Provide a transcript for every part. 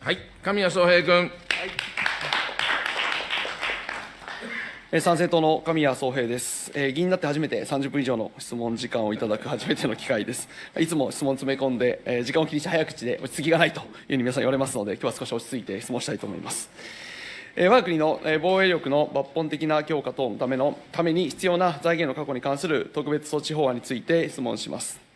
はい、神谷宗平君。はいえ参政党の神谷宗平です、えー、議員になって初めて30分以上の質問時間をいただく初めての機会です いつも質問詰め込んで、えー、時間を気にして早口で落ち着きがないというふうに皆さん言われますので今日は少し落ち着いて質問したいと思いますえ我が国の防衛力の抜本的な強化等のためのために必要な財源の確保に関する特別措置法案について質問します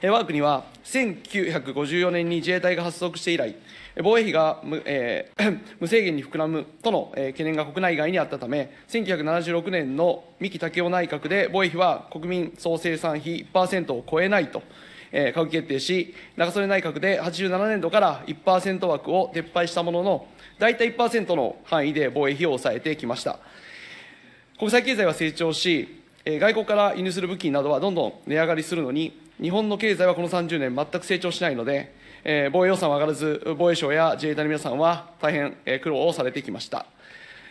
え我が国は1954年に自衛隊が発足して以来防衛費が無えー、無制限に膨らむとの、え懸念が国内外にあったため1976年の三木武夫内閣で防衛費は国民総生産比1%を超えないと、えー、閣議決定し中曽根内閣で87年度から1%枠を撤廃したものの大体1%の範囲で防衛費を抑えてきました国際経済は成長し外国から輸入する武器などはどんどん値上がりするのに日本の経済はこの30年、全く成長しないので、えー、防衛予算は上がらず、防衛省や自衛隊の皆さんは大変、え苦労をされてきました。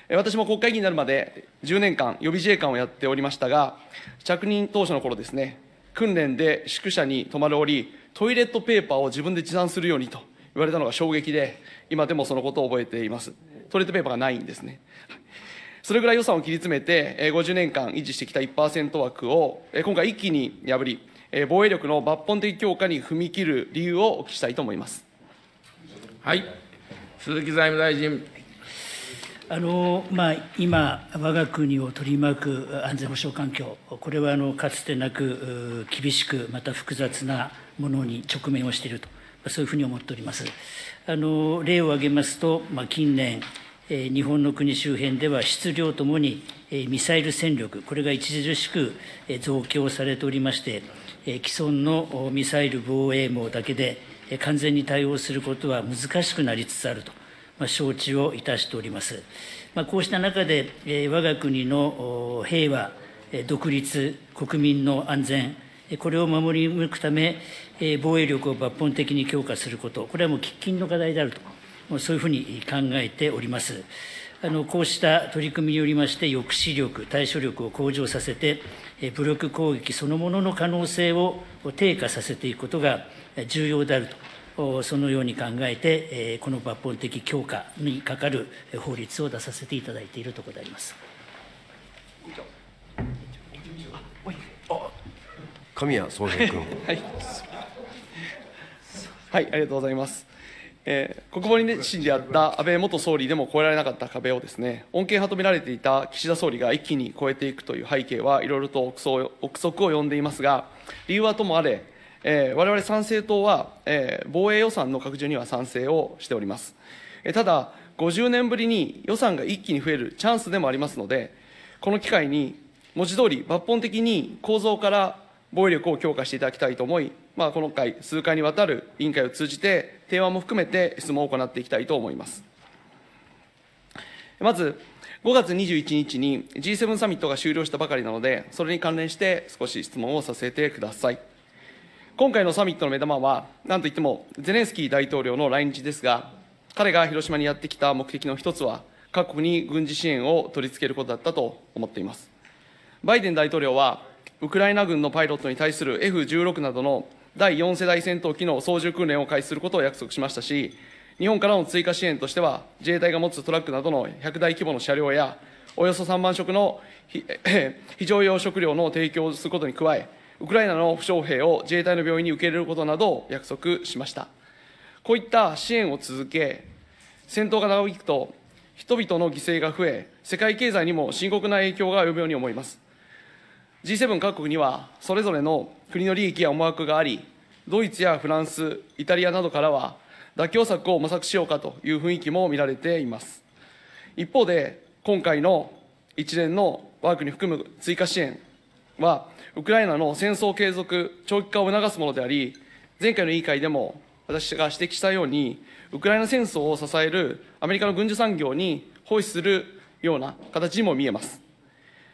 私も国会議員になるまで10年間予備自衛官をやっておりましたが、着任当初の頃ですね、訓練で宿舎に泊まる折、トイレットペーパーを自分で持参するようにと言われたのが衝撃で、今でもそのことを覚えています。トイレットペーパーがないんですね。それぐらい予算を切り詰めて、50年間維持してきた1%枠を、今回一気に破り、え防衛力の抜本的強化に踏み切る理由をお聞きしたいと思います。はい、鈴木財務大臣。あのまあ、今、我が国を取り巻く安全保障環境、これはあのかつてなく厳しく、また複雑なものに直面をしていると、そういうふうに思っております。あの例を挙げますと、まあ、近年、日本の国周辺では質量ともにミサイル戦力、これが著しく増強されておりまして、既存のミサイル防衛網だけで完全に対応することは難しくなりつつあると、まあ、承知をいたしております。まあ、こうした中で、我が国の平和、独立、国民の安全、これを守り抜くため、防衛力を抜本的に強化すること、これはもう喫緊の課題であると、そういうふうに考えております。あのこうした取り組みによりまして、抑止力、対処力を向上させて、武力攻撃そのものの可能性を低下させていくことが重要であると、そのように考えて、この抜本的強化にかかる法律を出させていただいているところであります。神谷総平君。はい、はい、ありがとうございます。えー、国防に、ね、死んであった安倍元総理でも越えられなかった壁をですね穏健派と見られていた岸田総理が一気に越えていくという背景はいろいろと憶測を呼んでいますが理由はともあれ、えー、我々賛成党は、えー、防衛予算の拡充には賛成をしております、えー、ただ50年ぶりに予算が一気に増えるチャンスでもありますのでこの機会に文字通り抜本的に構造から防衛力を強化していただきたいと思い、まあ、この回数回にわたる委員会を通じて提案も含めて質問を行っていきたいと思います。まず、5月21日に G7 サミットが終了したばかりなので、それに関連して少し質問をさせてください。今回のサミットの目玉は、なんといってもゼレンスキー大統領の来日ですが、彼が広島にやってきた目的の一つは、各国に軍事支援を取り付けることだったと思っています。バイデン大統領は、ウクライナ軍のパイロットに対する F16 などの第4世代戦闘機の操縦訓練を開始することを約束しましたし、日本からの追加支援としては、自衛隊が持つトラックなどの100台規模の車両や、およそ3万食の 非常用食料の提供をすることに加え、ウクライナの負傷兵を自衛隊の病院に受け入れることなどを約束しました。こういった支援を続け、戦闘が長引くと、人々の犠牲が増え、世界経済にも深刻な影響が及ぶように思います。G7 各国には、それぞれの国の利益や思惑があり、ドイツやフランス、イタリアなどからは、妥協策を模索しようかという雰囲気も見られています。一方で、今回の一連の我が国含む追加支援は、ウクライナの戦争継続、長期化を促すものであり、前回の委員会でも私が指摘したように、ウクライナ戦争を支えるアメリカの軍需産業に奉仕するような形にも見えます。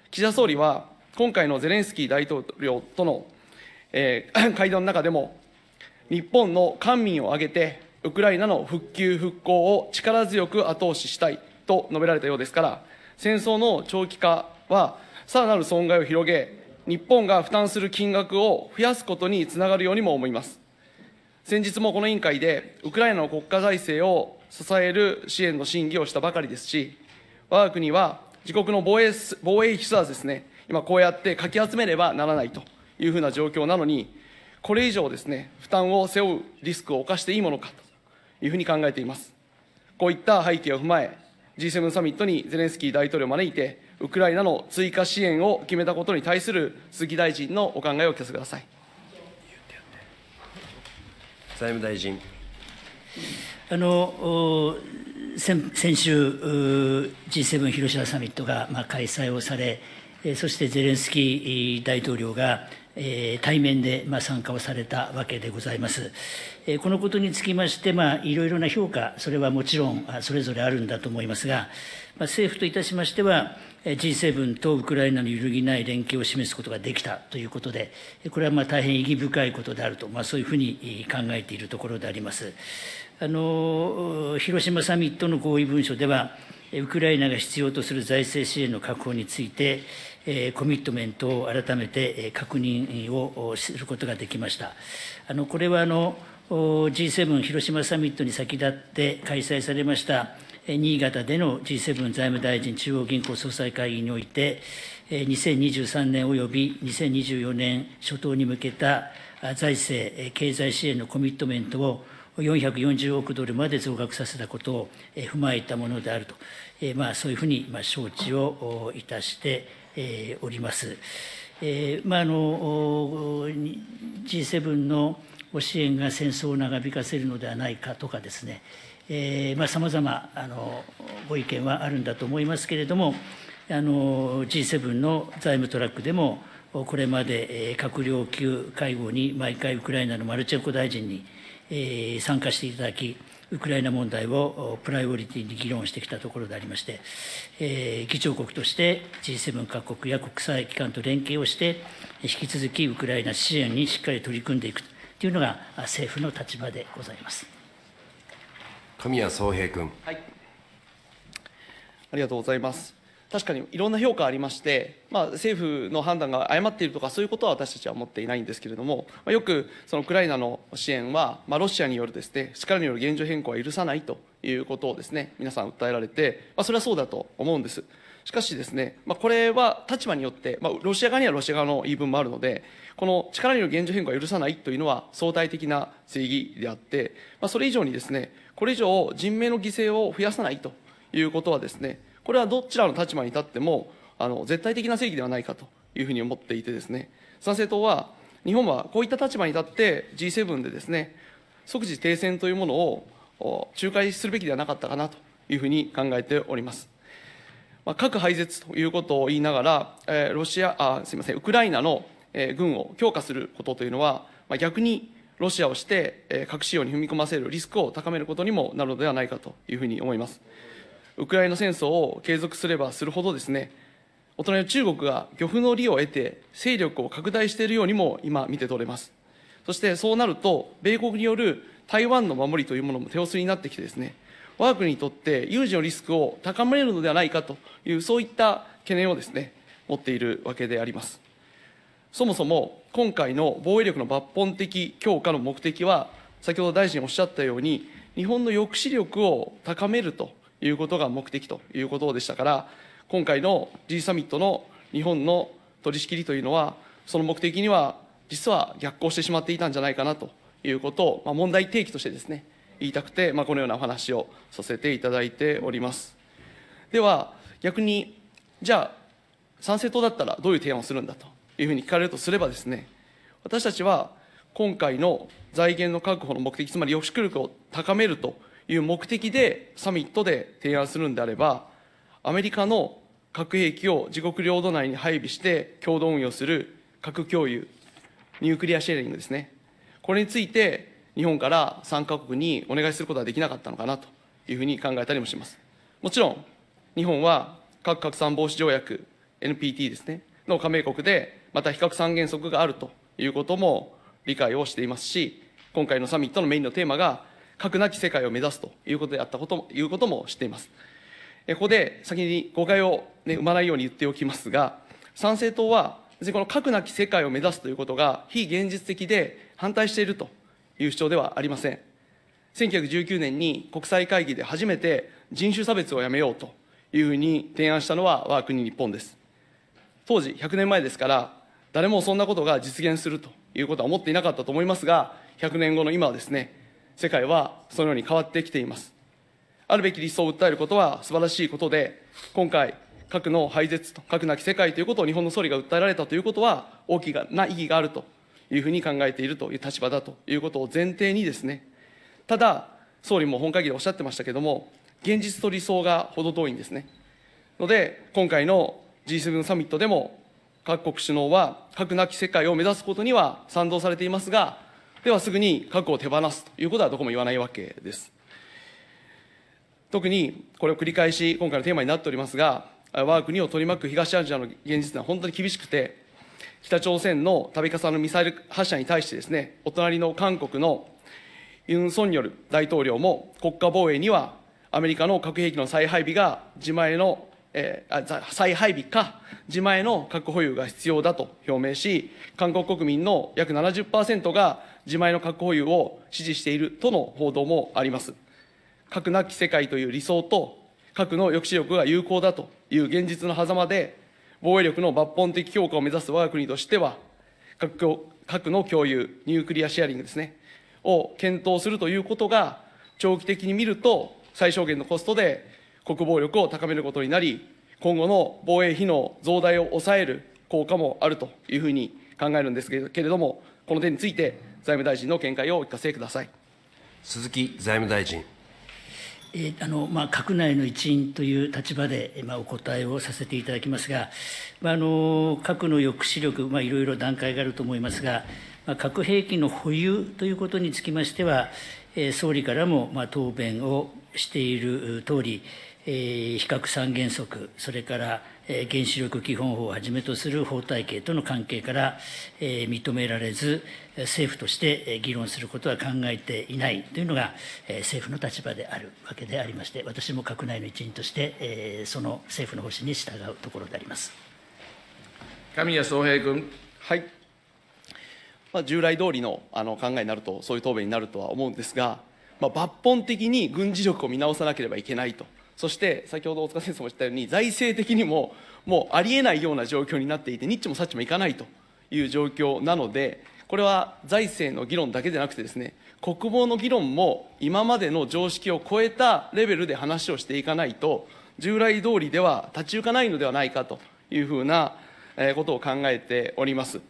岸田総理は、今回のゼレンスキー大統領とのえー、会談の中でも日本の官民を挙げてウクライナの復旧復興を力強く後押ししたいと述べられたようですから戦争の長期化はさらなる損害を広げ日本が負担する金額を増やすことにつながるようにも思います先日もこの委員会でウクライナの国家財政を支える支援の審議をしたばかりですし我が国は自国の防衛防衛費すらですね今こうやってかき集めればならないというふうな状況なのに、これ以上ですね、負担を背負うリスクを冒していいものかというふうに考えています。こういった背景を踏まえ、G7 サミットにゼレンスキー大統領を招いて、ウクライナの追加支援を決めたことに対する鈴木大臣のお考えをお聞かせください。財務大臣。あの先先週、G7 広島サミットが、まあ、開催をされ、そしてゼレンスキー大統領が、えー、対面で、まあ、参加をされたわけでございます。えー、このことにつきまして、まあ、いろいろな評価、それはもちろんそれぞれあるんだと思いますが、まあ、政府といたしましては、G7 とウクライナの揺るぎない連携を示すことができたということで、これはまあ大変意義深いことであると、まあ、そういうふうに考えているところであります。あの広島サミットの合意文書では、ウクライナが必要とする財政支援の確保について、コミットメントを改めて確認をすることができました。あのこれはあの G7 広島サミットに先立って開催されました新潟での G7 財務大臣中央銀行総裁会議において、2023年及び2024年初頭に向けた財政、経済支援のコミットメントを440億ドルまで増額させたことを踏まえたものであると、まあ、そういうふうに承知をいたしてえおります。えーまあ、の G7 の支援が戦争を長引かせるのではないかとかですね、えーまさまざまあのご意見はあるんだと思いますけれども、あの G7 の財務トラックでも、これまで閣僚級会合に毎回ウクライナのマルチェンコ大臣に参加していただき、ウクライナ問題をプライオリティに議論してきたところでありまして、えー、議長国として G7 各国や国際機関と連携をして、引き続きウクライナ支援にしっかり取り組んでいくというのが政府の立場でございます神谷宗平君、はい。ありがとうございます。確かにいろんな評価ありまして、まあ、政府の判断が誤っているとかそういうことは私たちは思っていないんですけれども、まあ、よくそのウクライナの支援は、まあ、ロシアによるですね力による現状変更は許さないということをですね皆さん訴えられて、まあ、それはそうだと思うんです。しかしですね、まあ、これは立場によって、まあ、ロシア側にはロシア側の言い分もあるので、この力による現状変更は許さないというのは相対的な正義であって、まあ、それ以上にですね、これ以上人命の犠牲を増やさないということはですね、これはどちらの立場に立ってもあの絶対的な正義ではないかというふうに思っていてですね参政党は日本はこういった立場に立って G7 でですね即時停戦というものを仲介するべきではなかったかなというふうに考えております。まあ、核廃絶ということを言いながら、えー、ロシアあすみませんウクライナの、えー、軍を強化することというのは、まあ、逆にロシアをして、えー、核使用に踏み込ませるリスクを高めることにもなるのではないかというふうに思います。ウクライナ戦争を継続すればするほどですね、お隣の中国が漁夫の利を得て、勢力を拡大しているようにも今見て取れます。そしてそうなると、米国による台湾の守りというものも手薄になってきてですね、我が国にとって有事のリスクを高めるのではないかという、そういった懸念をですね、持っているわけであります。そもそも今回の防衛力の抜本的強化の目的は、先ほど大臣おっしゃったように、日本の抑止力を高めるということが目的ということでしたから、今回の G サミットの日本の取り仕切りというのは、その目的には実は逆行してしまっていたんじゃないかなということを、まあ、問題提起としてですね、言いたくて、まあ、このようなお話をさせていただいております。では、逆に、じゃあ、参政党だったらどういう提案をするんだというふうに聞かれるとすればですね、私たちは今回の財源の確保の目的、つまり抑止力を高めるという目的でサミットで提案するんであれば、アメリカの核兵器を自国領土内に配備して共同運用する核共有、ニュークリアシェアリングですね。これについて、日本から参加国にお願いすることはできなかったのかなというふうに考えたりもします。もちろん、日本は核拡散防止条約、NPT ですね、の加盟国で、また非核三原則があるということも理解をしていますし、今回のサミットのメインのテーマが、核なき世界を目指すということであったことも、いうことも知っています。ここで先に誤解を、ね、生まないように言っておきますが、参政党は、この核なき世界を目指すということが非現実的で反対しているという主張ではありません。1919年に国際会議で初めて人種差別をやめようというふうに提案したのは我が国日本です。当時100年前ですから、誰もそんなことが実現するということは思っていなかったと思いますが、100年後の今はですね、世界はそのように変わってきています。あるべき理想を訴えることは素晴らしいことで、今回、核の廃絶と核なき世界ということを日本の総理が訴えられたということは、大きな意義があるというふうに考えているという立場だということを前提にですね、ただ、総理も本会議でおっしゃってましたけれども、現実と理想が程遠いんですね。ので、今回の G7 サミットでも、各国首脳は核なき世界を目指すことには賛同されていますが、ではすぐに核を手放すということはどこも言わないわけです。特にこれを繰り返し今回のテーマになっておりますが、我が国を取り巻く東アジアの現実は本当に厳しくて、北朝鮮の度重なるミサイル発射に対してですね、お隣の韓国のユン・ソンニョル大統領も国家防衛にはアメリカの核兵器の再配備が自前の、えー、再配備か自前の核保有が必要だと表明し、韓国国民の約70%が自前の核保有を支持しているとの報道もあります。核なき世界という理想と核の抑止力が有効だという現実の狭間で、防衛力の抜本的強化を目指す我が国としては、核の共有、ニュークリアシェアリングですね、を検討するということが、長期的に見ると最小限のコストで国防力を高めることになり、今後の防衛費の増大を抑える効果もあるというふうに考えるんですけれども、この点について、財務大臣の見解をお聞かせください。鈴木財務大臣。えー、あのまあ、閣内の一員という立場で、まあ、お答えをさせていただきますが、まあ、あの核の抑止力、まあ、いろいろ段階があると思いますが、まあ、核兵器の保有ということにつきましては、えー、総理からも、まあ、答弁をしている通り、えー、非核三原則、それから原子力基本法をはじめとする法体系との関係から認められず、政府として議論することは考えていないというのが政府の立場であるわけでありまして、私も閣内の一員として、その政府の方針に従うところであります。神谷宗平君。はいまあ、従来通りのあの考えになると、そういう答弁になるとは思うんですが、まあ、抜本的に軍事力を見直さなければいけないとそして先ほど大塚先生も言ったように財政的にももうありえないような状況になっていてニッチもサッチもいかないという状況なのでこれは財政の議論だけでなくてですね国防の議論も今までの常識を超えたレベルで話をしていかないと従来通りでは立ち行かないのではないかというふうなことを考えております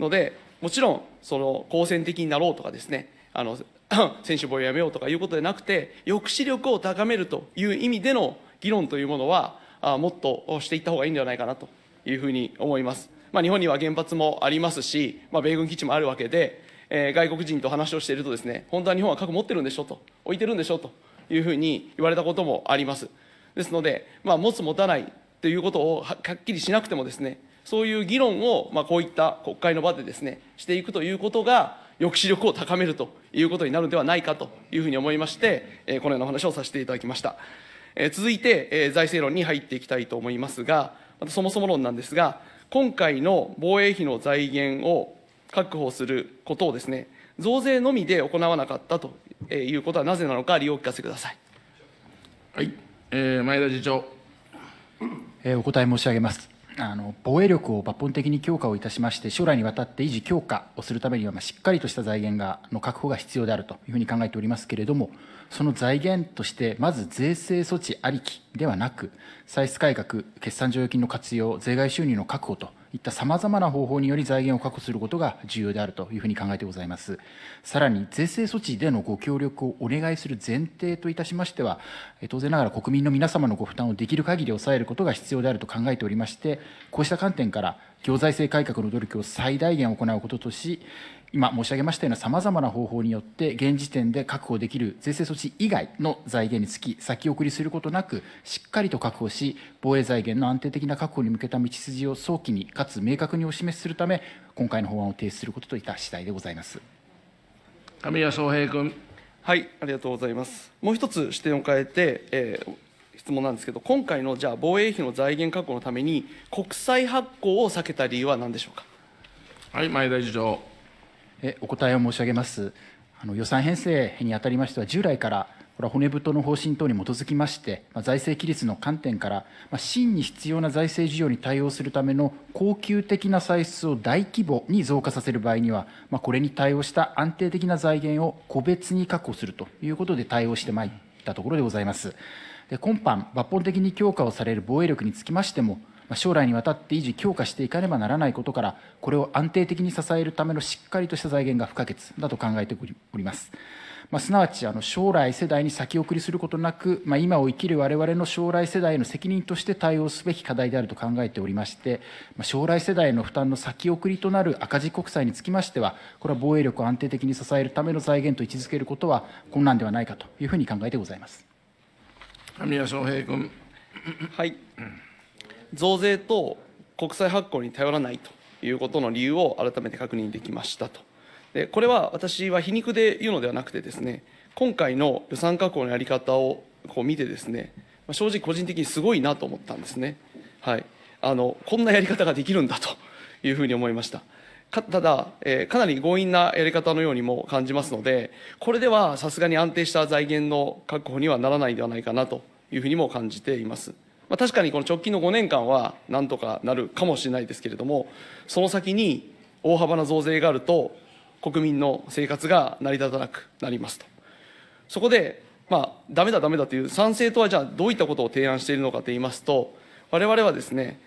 のでもちろんその好戦的になろうとかですねあの 選手防衛をやめようとかいうことでなくて抑止力を高めるという意味での議論というものはもっとしていった方がいいんではないかなというふうに思います、まあ、日本には原発もありますし、まあ、米軍基地もあるわけで、えー、外国人と話をしているとですね本当は日本は核持ってるんでしょと置いてるんでしょというふうに言われたこともありますですので、まあ、持つ持たないということをはっきりしなくてもですねそういう議論を、まあ、こういった国会の場でですねしていくということが抑止力を高めるということになるのではないかというふうに思いまして、えこのような話をさせていただきました。え続いて、え財政論に入っていきたいと思いますが、またそもそも論なんですが、今回の防衛費の財源を確保することをですね、増税のみで行わなかったということはなぜなのか、理由をお聞かせください。はい、えー、前田次長。えー、お答え申し上げます。あの防衛力を抜本的に強化をいたしまして将来にわたって維持強化をするためには、まあ、しっかりとした財源がの確保が必要であるというふうに考えておりますけれどもその財源としてまず税制措置ありきではなく歳出改革決算剰余金の活用税外収入の確保といったさまざまな方法により財源を確保することが重要であるというふうに考えてございます。さらに、税制措置でのご協力をお願いする前提といたしましては、当然ながら国民の皆様のご負担をできる限り抑えることが必要であると考えておりまして、こうした観点から、行財政改革の努力を最大限行うこととし、今申し上げましたようなさまざまな方法によって現時点で確保できる税制措置以外の財源につき先送りすることなくしっかりと確保し防衛財源の安定的な確保に向けた道筋を早期にかつ明確にお示しするため今回の法案を提出することといた次第でございます神谷翔平君はいありがとうございますもう一つ視点を変えて、えー質問なんですけど今回のじゃあ防衛費の財源確保のために国債発行を避けた理由は何でしょうかはい前田次長お答えを申し上げます。あの予算編成にあたりましては、従来から、これは骨太の方針等に基づきまして、まあ、財政規律の観点から、まあ、真に必要な財政需要に対応するための恒久的な歳出を大規模に増加させる場合には、まあ、これに対応した安定的な財源を個別に確保するということで対応してまいったところでございます。で今般、抜本的に強化をされる防衛力につきましても、将来にわたって維持強化していかねばならないことからこれを安定的に支えるためのしっかりとした財源が不可欠だと考えております。まあ、すなわちあの将来世代に先送りすることなく、まあ、今を生きる我々の将来世代への責任として対応すべき課題であると考えておりまして、まあ、将来世代への負担の先送りとなる赤字国債につきましては、これは防衛力を安定的に支えるための財源と位置づけることは困難ではないかというふうに考えてございます。宮谷平君。はい増税と国債発行に頼らないということの理由を改めて確認できましたと。でこれは私は皮肉で言うのではなくてですね今回の予算確保のやり方をこう見てですね正直個人的にすごいなと思ったんですね。はい、あのこんなやり方ができるんだというふうに思いました。かただ、えー、かなり強引なやり方のようにも感じますので、これではさすがに安定した財源の確保にはならないではないかなというふうにも感じています。まあ、確かにこの直近の5年間はなんとかなるかもしれないですけれどもその先に大幅な増税があると国民の生活が成り立たなくなりますとそこでまあダメだダメだという賛成とはじゃあどういったことを提案しているのかといいますと我々はですね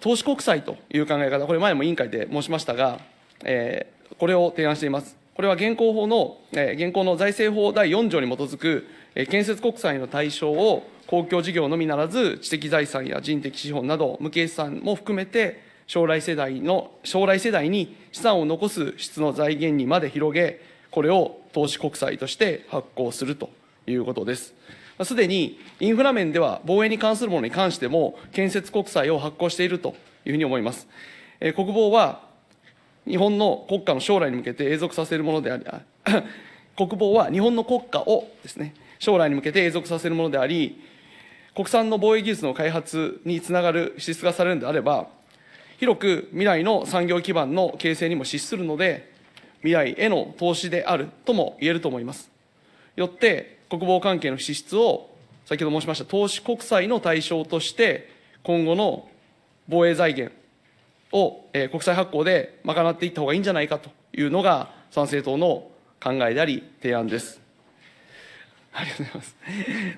投資国債という考え方これ前も委員会で申しましたが、えー、これを提案していますこれは現行法の、えー、現行の財政法第4条に基づく建設国債の対象を公共事業のみならず、知的財産や人的資本など、無形資産も含めて、将来世代の、将来世代に資産を残す質の財源にまで広げ、これを投資国債として発行するということです。すでにインフラ面では防衛に関するものに関しても建設国債を発行しているというふうに思います。え国防は日本の国家の将来に向けて永続させるものであり、国防は日本の国家をですね、将来に向けて永続させるものであり、国産の防衛技術の開発につながる支出がされるのであれば、広く未来の産業基盤の形成にも資するので、未来への投資であるとも言えると思います。よって、国防関係の支出を、先ほど申しました投資国債の対象として、今後の防衛財源を、えー、国債発行で賄っていった方がいいんじゃないかというのが、参政党の考えであり、提案です。ありがとうございます。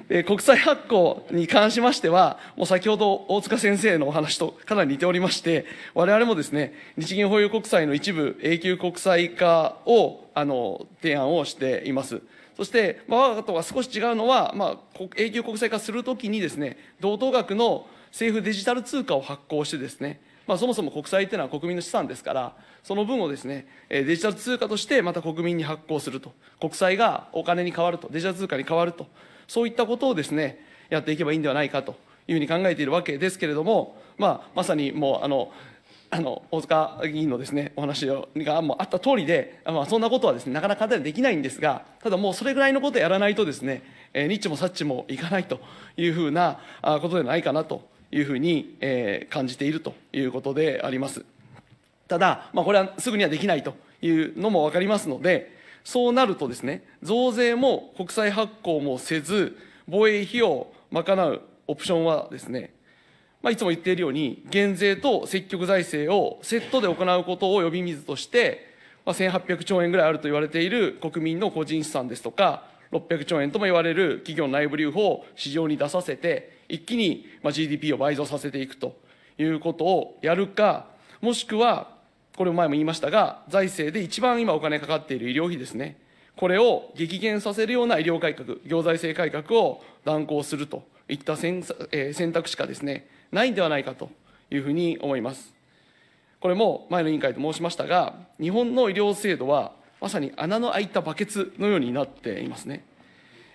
で国債発行に関しましては、もう先ほど大塚先生のお話とかなり似ておりまして、我々もですね、日銀保有国債の一部永久国債化を、あの、提案をしています。そして、まあ、我が党は少し違うのは、まあ、永久国債化するときにですね、同等額の政府デジタル通貨を発行してですね、まあ、そもそも国債っていうのは国民の資産ですからその分をですねデジタル通貨としてまた国民に発行すると国債がお金に変わるとデジタル通貨に変わるとそういったことをですねやっていけばいいんではないかというふうに考えているわけですけれども、まあ、まさにもうあのあの大塚議員のですねお話がもうあった通りで、まあ、そんなことはですねなかなか簡単にできないんですがただもうそれぐらいのことをやらないとですね、えー、ニッチもサッチもいかないというふうなことではないかなというふうに、え感じているということであります。ただ、まあ、これはすぐにはできないというのも分かりますので、そうなるとですね、増税も国債発行もせず、防衛費を賄うオプションはですね、まあ、いつも言っているように、減税と積極財政をセットで行うことを呼び水として、まあ、1800兆円ぐらいあると言われている国民の個人資産ですとか、600兆円とも言われる企業の内部留保を市場に出させて、一気に GDP を倍増させていくということをやるか、もしくは、これも前も言いましたが、財政で一番今お金かかっている医療費ですね。これを激減させるような医療改革、行財政改革を断行するといった選,、えー、選択しかですね、ないんではないかというふうに思います。これも前の委員会で申しましたが、日本の医療制度はまさに穴の開いたバケツのようになっていますね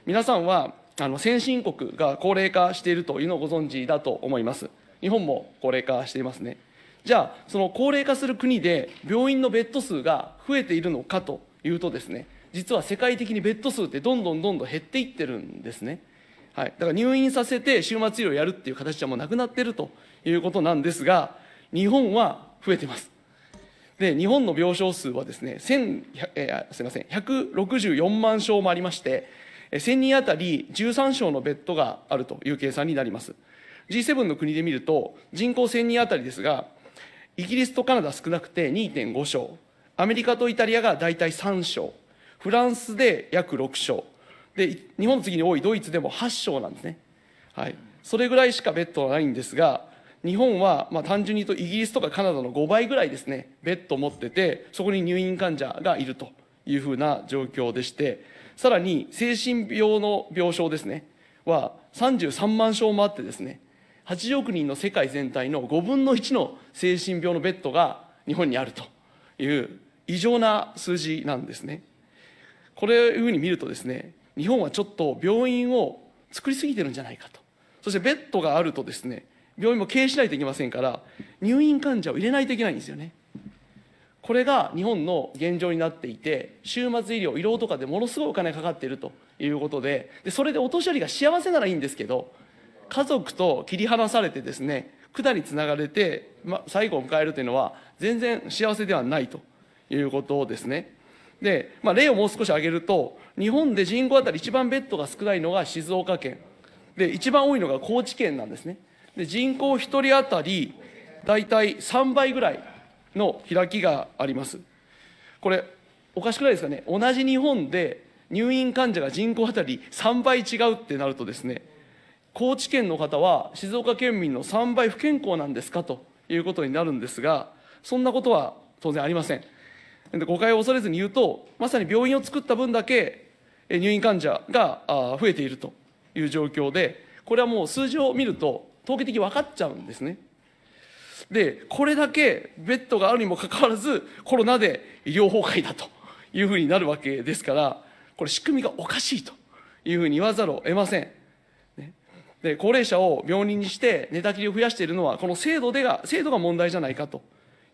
皆さんはあの先進国が高齢化しているというのをご存知だと思います日本も高齢化していますねじゃあその高齢化する国で病院のベッド数が増えているのかというとですね実は世界的にベッド数ってどんどんどんどん減っていってるんですねはい、だから入院させて終末医療をやるっていう形じゃもうなくなってるということなんですが日本は増えてますで日本の病床数はですね1えー、すいません164万床もありまして1000人当たり13床のベッドがあるという計算になります G7 の国で見ると人口1000人あたりですがイギリスとカナダ少なくて2.5床アメリカとイタリアが大体3床フランスで約6床で日本の次に多いドイツでも8床なんですね、はい、それぐらいしかベッドはないんですが日本は、まあ、単純に言うとイギリスとかカナダの5倍ぐらいですねベッドを持っててそこに入院患者がいるというふうな状況でしてさらに精神病の病床ですねは33万床もあってですね80億人の世界全体の5分の1の精神病のベッドが日本にあるという異常な数字なんですね。これいうふうに見るとですね日本はちょっと病院を作りすぎてるんじゃないかとそしてベッドがあるとですね病院も経営しないといけませんから入院患者を入れないといけないんですよねこれが日本の現状になっていて週末医療医療とかでものすごいお金かかっているということででそれでお年寄りが幸せならいいんですけど家族と切り離されてですね管につながれて、ま、最後を迎えるというのは全然幸せではないということですね。で、まあ、例をもう少し挙げると日本で人口当たり一番ベッドが少ないのが静岡県で一番多いのが高知県なんですね。で人口1人当たり大体3倍ぐらいの開きがありますこれおかしくないですかね同じ日本で入院患者が人口当たり3倍違うってなるとですね高知県の方は静岡県民の3倍不健康なんですかということになるんですがそんなことは当然ありません誤解を恐れずに言うとまさに病院を作った分だけ入院患者が増えているという状況でこれはもう数字を見ると統計的に分かっちゃうんですね。で、これだけベッドがあるにもかかわらず、コロナで医療崩壊だというふうになるわけですから、これ仕組みがおかしいというふうに言わざるを得ません。で、高齢者を病人にして寝たきりを増やしているのは、この制度でが、制度が問題じゃないかと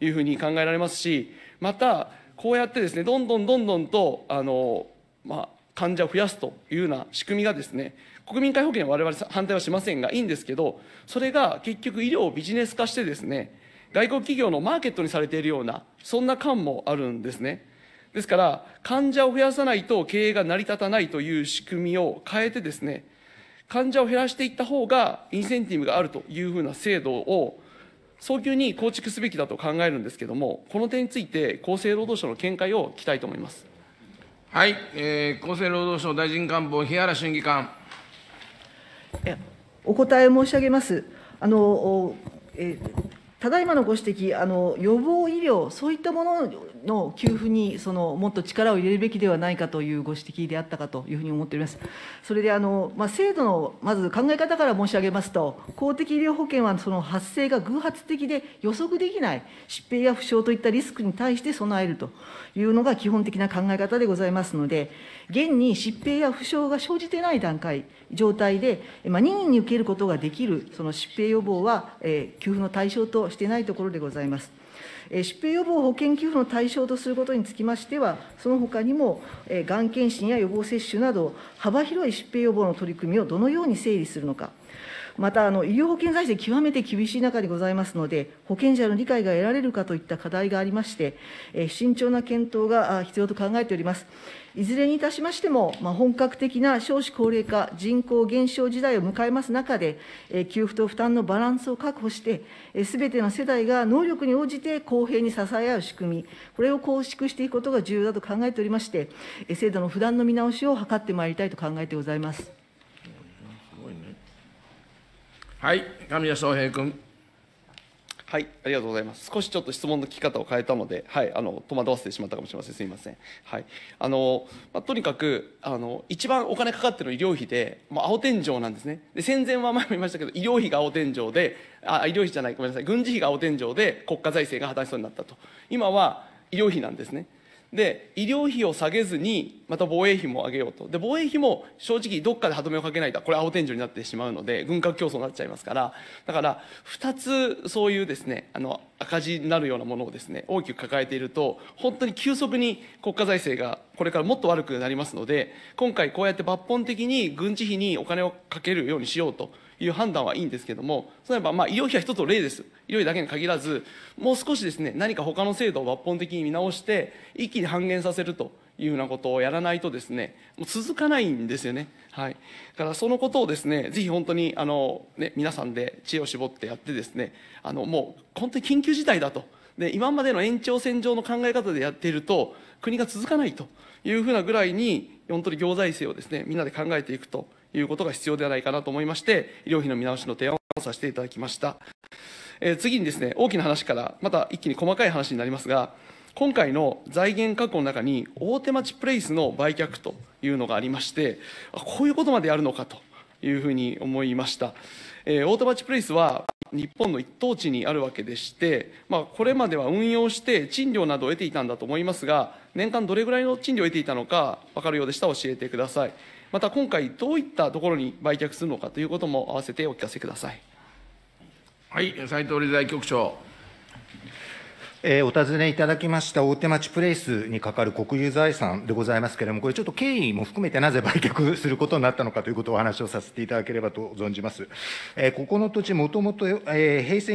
いうふうに考えられますし、また、こうやってですね、どんどんどんどんと、あの、まあ、患者を増やすというような仕組みがですね、国民皆保険は我々反対はしませんが、いいんですけど、それが結局医療をビジネス化してですね、外国企業のマーケットにされているような、そんな感もあるんですね。ですから、患者を増やさないと経営が成り立たないという仕組みを変えてですね、患者を減らしていった方がインセンティブがあるというふうな制度を早急に構築すべきだと考えるんですけれども、この点について厚生労働省の見解を聞きたいと思います。はい、えー、厚生労働省大臣官房日原審議官。お答え申し上げます。あのえただいまのご指摘あの、予防医療、そういったものの給付にそのもっと力を入れるべきではないかというご指摘であったかというふうに思っております。それであの、まあ、制度のまず考え方から申し上げますと、公的医療保険はその発生が偶発的で予測できない疾病や負傷といったリスクに対して備えるというのが基本的な考え方でございますので、現に疾病や負傷が生じてない段階、状態で、まあ、任意に受けることができるその疾病予防は、えー、給付の対象としてないところでございます。疾病予防保険給付の対象とすることにつきましては、そのほかにも、がん検診や予防接種など、幅広い疾病予防の取り組みをどのように整理するのか。またあの、医療保険財政、極めて厳しい中でございますので、保険者の理解が得られるかといった課題がありまして、え慎重な検討が必要と考えております。いずれにいたしましても、まあ、本格的な少子高齢化、人口減少時代を迎えます中で、え給付と負担のバランスを確保して、す、え、べ、ての世代が能力に応じて公平に支え合う仕組み、これを構築していくことが重要だと考えておりまして、え制度の不断の見直しを図ってまいりたいと考えてございます。はい、神谷翔平君。はい、ありがとうございます。少しちょっと質問の聞き方を変えたので、はい、あの戸惑わせてしまったかもしれません。すみません。はい、あの、まあ、とにかくあの一番お金かかってる医療費で、まあ、青天井なんですね。で戦前は前も言いましたけど、医療費が青天井で、あ医療費じゃないごめんなさい、軍事費が青天井で国家財政が破綻しそうになったと。今は医療費なんですね。で医療費を下げずにまた防衛費も上げようとで防衛費も正直どっかで歯止めをかけないとこれ青天井になってしまうので軍拡競争になっちゃいますからだから2つそういうですねあの赤字になるようなものをですね大きく抱えていると本当に急速に国家財政がこれからもっと悪くなりますので今回こうやって抜本的に軍事費にお金をかけるようにしようという判断はいいんですけどもそういえばまあ医療費は一つの例です医療費だけに限らずもう少しですね何か他の制度を抜本的に見直して一気に半減させるというようなことをやらないとですねもう続かないんですよねはいだからそのことをですねぜひ本当にあの、ね、皆さんで知恵を絞ってやってですねあのもう本当に緊急事態だとで今までの延長線上の考え方でやっていると国が続かないというふうなぐらいに本当に行財政をですねみんなで考えていくということが必要ではないかなと思いまして、医療費の見直しの提案をさせていただきました。えー、次にですね、大きな話から、また一気に細かい話になりますが、今回の財源確保の中に、大手町プレイスの売却というのがありまして、こういうことまでやるのかというふうに思いました。えー、大手町プレイスは日本の一等地にあるわけでして、まあ、これまでは運用して賃料などを得ていたんだと思いますが年間どれぐらいの賃料を得ていたのか分かるようでしたら教えてくださいまた今回どういったところに売却するのかということも併せてお聞かせください。はい、斉藤理財局長。お尋ねいただきました大手町プレイスにかかる国有財産でございますけれども、これちょっと経緯も含めてなぜ売却することになったのかということをお話をさせていただければと存じます。えここの土地、もともと平成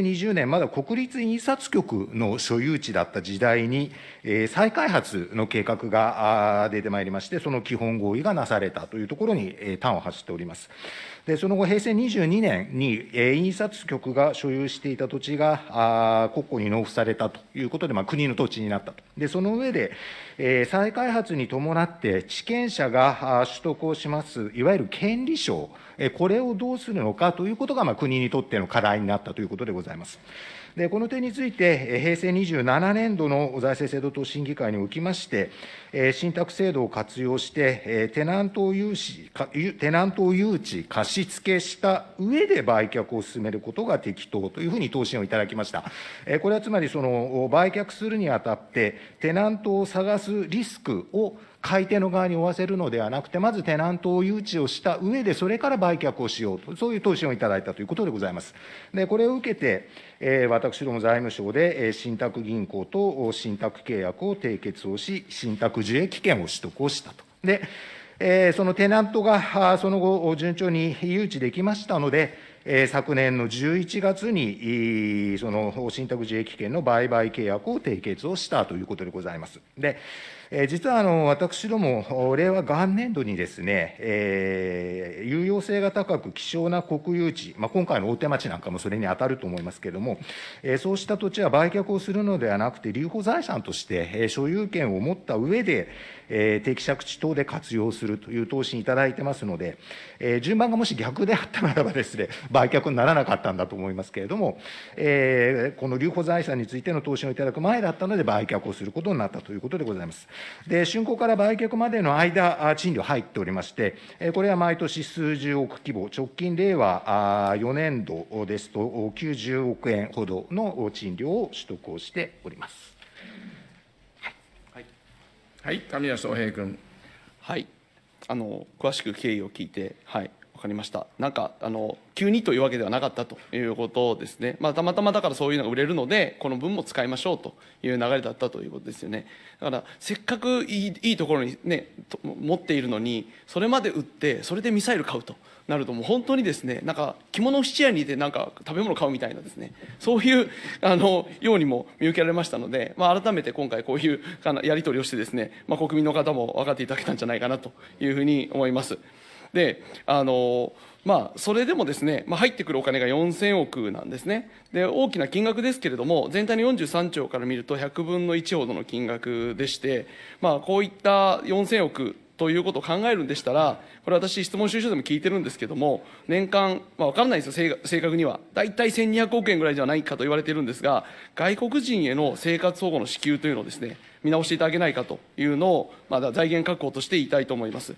20年、まだ国立印刷局の所有地だった時代に、え再開発の計画が出てまいりまして、その基本合意がなされたというところに、え端を発しております。でその後、平成22年に、えー、印刷局が所有していた土地があ国庫に納付されたということで、まあ、国の土地になったと、でその上で、えー、再開発に伴って、地権者が取得をします、いわゆる権利証これをどうするのかということが、まあ、国にとっての課題になったということでございます。でこの点について、平成27年度の財政制度等審議会におきまして、信託制度を活用して、テナントを融資、テナントを誘致、貸付した上で売却を進めることが適当というふうに答申をいただきました。これはつまり、その売却するにあたって、テナントを探すリスクを買い手の側に負わせるのではなくて、まずテナントを誘致をした上で、それから売却をしようと、そういう答申をいただいたということでございます。で、これを受けて、え私ども財務省で、え信託銀行と信託契約を締結をし、信託受益権を取得をしたと。で、えそのテナントがその後、順調に誘致できましたので、え昨年の11月に、その信託受益権の売買契約を締結をしたということでございます。で実は私ども、令和元年度にですね、有用性が高く希少な国有地、まあ、今回の大手町なんかもそれに当たると思いますけれども、えー、そうした土地は売却をするのではなくて、留保財産として、えー、所有権を持った上で、えー、適借地等で活用するという投資にいただいてますので、えー、順番がもし逆であったならばですね、売却にならなかったんだと思いますけれども、えー、この留保財産についての投資をいただく前だったので、売却をすることになったということでございます。で、竣工から売却までの間、賃料入っておりまして、これは毎年数十1億規模、直近令和4年度ですと90億円ほどの賃料を取得をしております。はい、はい、神谷宗平君。はい、あの詳しく経緯を聞いて、はい、分かりましたなんかあの急にというわけではなかったということですね、まあ、たまたまだからそういうのが売れるのでこの分も使いましょうという流れだったということですよねだからせっかくいいいいところに、ね、持っているのにそれまで売ってそれでミサイル買うとなるともう本当にですねなんか着物質屋にいてなんか食べ物買うみたいなですねそういうあのようにも見受けられましたので、まあ、改めて今回こういうやり取りをしてですね、まあ、国民の方も分かっていただけたんじゃないかなというふうに思います。であのまあ、それでもですね、まあ、入ってくるお金が4000億なんですねで大きな金額ですけれども全体の43兆から見ると100分の1ほどの金額でして、まあ、こういった4000億ということを考えるんでしたら、これ私質問収集でも聞いてるんですけども、年間、まあ、わからないですよ、正確には。大体1200億円ぐらいではないかと言われてるんですが、外国人への生活保護の支給というのをですね、見直していただけないかというのを、まだ財源確保として言いたいと思います。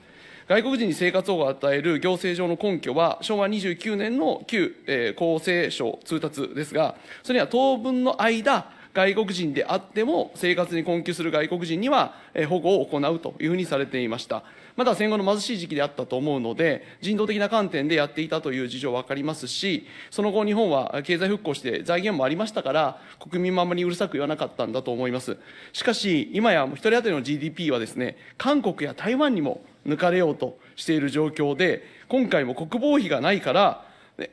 外国人に生活保護を与える行政上の根拠は昭和29年の旧、えー、厚生省通達ですがそれには当分の間外国人であっても生活に困窮する外国人には保護を行うというふうにされていました。まだ戦後の貧しい時期であったと思うので、人道的な観点でやっていたという事情は分かりますし、その後、日本は経済復興して財源もありましたから、国民もあまりうるさく言わなかったんだと思います。しかし、今や1人当たりの GDP はですね、韓国や台湾にも抜かれようとしている状況で、今回も国防費がないから、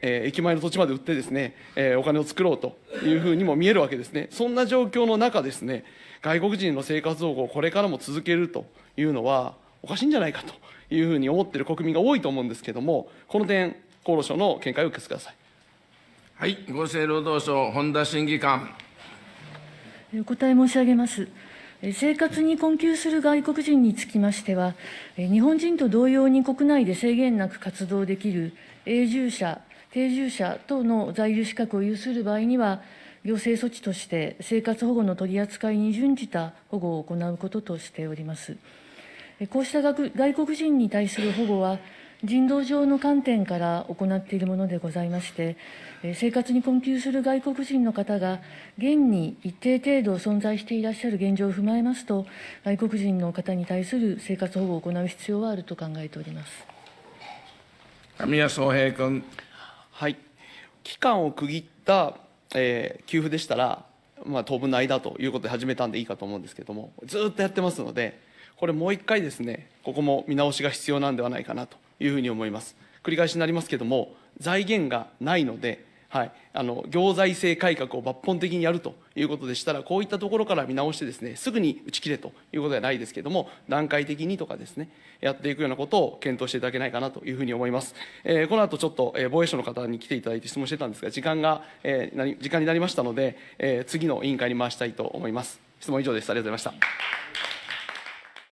えー、駅前の土地まで売ってですね、えー、お金を作ろうというふうにも見えるわけですね。そんな状況の中ですね、外国人の生活保護をこれからも続けるというのは、おかしいんじゃないかというふうに思っている国民が多いと思うんですけれども、この点、厚労省の見解をお聞かせください。はい、厚生労働省、本田審議官。お答え申し上げます。生活に困窮する外国人につきましては、日本人と同様に国内で制限なく活動できる永住者、定住者等の在留資格を有する場合には、行政措置として生活保護の取り扱いに準じた保護を行うこととしております。こうした外国人に対する保護は、人道上の観点から行っているものでございまして、生活に困窮する外国人の方が、現に一定程度存在していらっしゃる現状を踏まえますと、外国人の方に対する生活保護を行う必要はあると考えております神谷宗平君。はい、期間を区切った、えー、給付でしたら、まあ、当分の間ということで始めたんでいいかと思うんですけれども、ずっとやってますので。これもう一回ですね、ここも見直しが必要なんではないかなというふうに思います。繰り返しになりますけども、財源がないので、はい、あの行財政改革を抜本的にやるということでしたら、こういったところから見直してですね、すぐに打ち切れということではないですけれども、段階的にとかですね、やっていくようなことを検討していただけないかなというふうに思います。えー、この後ちょっと、え防衛省の方に来ていただいて質問してたんですが、時間が、えー、時間になりましたので、えー、次の委員会に回したいと思います。質問以上です。ありがとうございました。